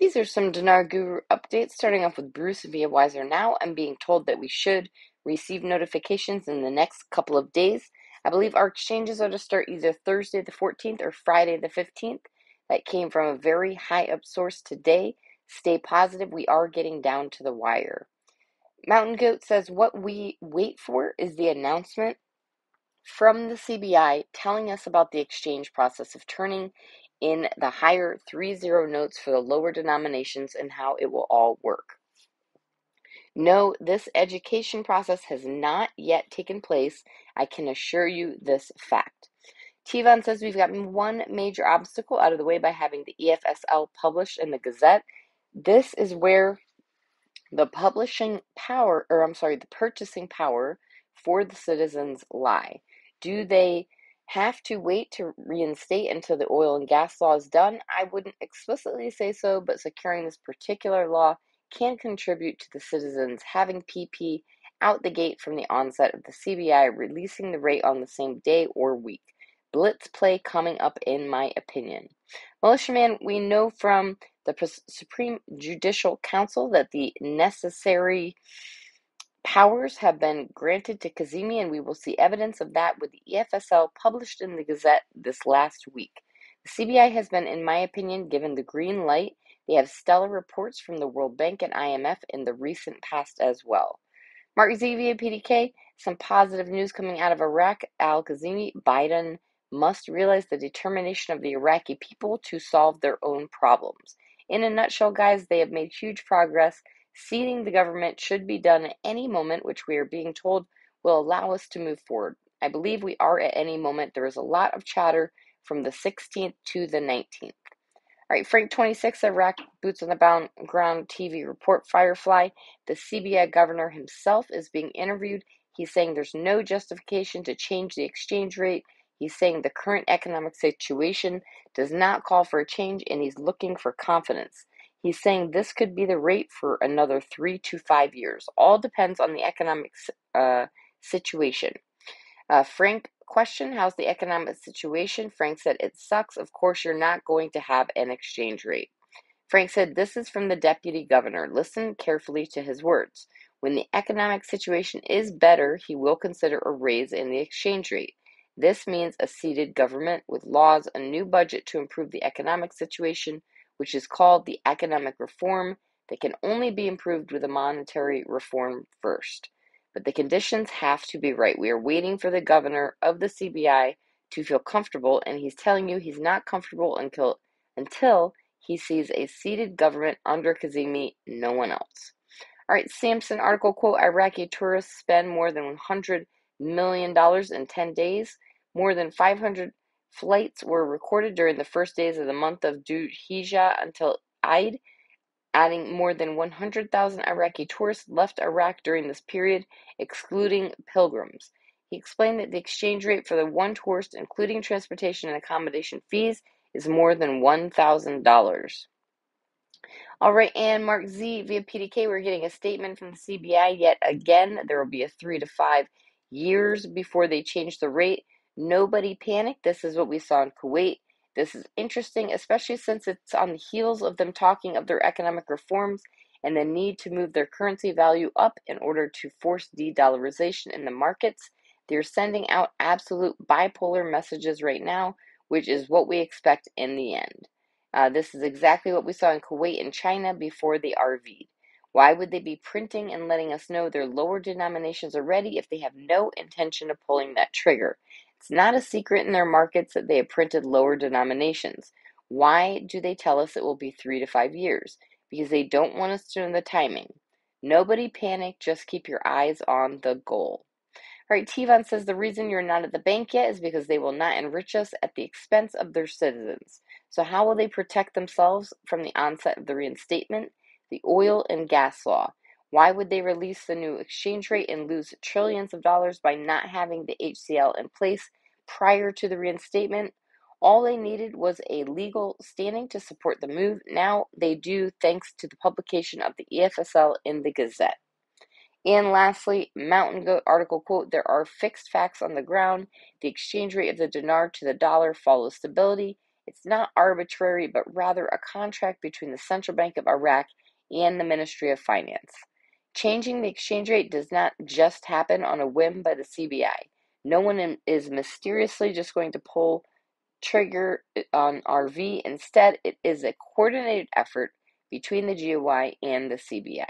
These are some Dinar Guru updates, starting off with Bruce via Wiser Now. I'm being told that we should receive notifications in the next couple of days. I believe our exchanges are to start either Thursday the 14th or Friday the 15th. That came from a very high up source today. Stay positive, we are getting down to the wire. Mountain Goat says what we wait for is the announcement from the CBI telling us about the exchange process of turning in the higher three zero notes for the lower denominations and how it will all work. No, this education process has not yet taken place. I can assure you this fact. Tivan says we've gotten one major obstacle out of the way by having the EFSL published in the Gazette. This is where the publishing power, or I'm sorry, the purchasing power for the citizens lie. Do they have to wait to reinstate until the oil and gas law is done? I wouldn't explicitly say so, but securing this particular law can contribute to the citizens having PP out the gate from the onset of the CBI releasing the rate on the same day or week. Blitz play coming up, in my opinion. Militiaman, we know from the Supreme Judicial Council that the necessary powers have been granted to Kazemi, and we will see evidence of that with the EFSL published in the Gazette this last week. The CBI has been, in my opinion, given the green light. They have stellar reports from the World Bank and IMF in the recent past as well. Mark Xavier, PDK, some positive news coming out of Iraq. Al Kazemi, Biden must realize the determination of the Iraqi people to solve their own problems. In a nutshell, guys, they have made huge progress. Seating the government should be done at any moment, which we are being told will allow us to move forward. I believe we are at any moment. There is a lot of chatter from the 16th to the 19th. All right, Frank 26, Iraq Boots on the Ground TV report Firefly. The CBI governor himself is being interviewed. He's saying there's no justification to change the exchange rate. He's saying the current economic situation does not call for a change, and he's looking for confidence. He's saying this could be the rate for another three to five years. All depends on the economic uh, situation. Uh, Frank questioned, How's the economic situation? Frank said, It sucks. Of course, you're not going to have an exchange rate. Frank said, This is from the deputy governor. Listen carefully to his words. When the economic situation is better, he will consider a raise in the exchange rate. This means a seated government with laws, a new budget to improve the economic situation, which is called the economic reform that can only be improved with a monetary reform first. But the conditions have to be right. We are waiting for the governor of the CBI to feel comfortable, and he's telling you he's not comfortable until until he sees a seated government under Kazemi, no one else. All right, Sampson article quote Iraqi tourists spend more than $100 million in 10 days. More than 500 Flights were recorded during the first days of the month of Dhu hijjah until Eid, adding more than 100,000 Iraqi tourists left Iraq during this period, excluding pilgrims. He explained that the exchange rate for the one tourist, including transportation and accommodation fees, is more than $1,000. All right, and Mark Z via PDK, we're getting a statement from the CBI yet again. There will be a three to five years before they change the rate. Nobody panicked. This is what we saw in Kuwait. This is interesting, especially since it's on the heels of them talking of their economic reforms and the need to move their currency value up in order to force de dollarization in the markets. They're sending out absolute bipolar messages right now, which is what we expect in the end. Uh, this is exactly what we saw in Kuwait and China before they RV'd. Why would they be printing and letting us know their lower denominations are ready if they have no intention of pulling that trigger? It's not a secret in their markets that they have printed lower denominations. Why do they tell us it will be three to five years? Because they don't want us to know the timing. Nobody panic, just keep your eyes on the goal. All right, Tivon says the reason you're not at the bank yet is because they will not enrich us at the expense of their citizens. So, how will they protect themselves from the onset of the reinstatement? The oil and gas law. Why would they release the new exchange rate and lose trillions of dollars by not having the HCL in place prior to the reinstatement? All they needed was a legal standing to support the move. Now they do, thanks to the publication of the EFSL in the Gazette. And lastly, Mountain Goat article quote There are fixed facts on the ground. The exchange rate of the dinar to the dollar follows stability. It's not arbitrary, but rather a contract between the Central Bank of Iraq and the Ministry of Finance. Changing the exchange rate does not just happen on a whim by the CBI. No one is mysteriously just going to pull trigger eh, on RV. Instead, it is a coordinated effort between the GOI and the CBI.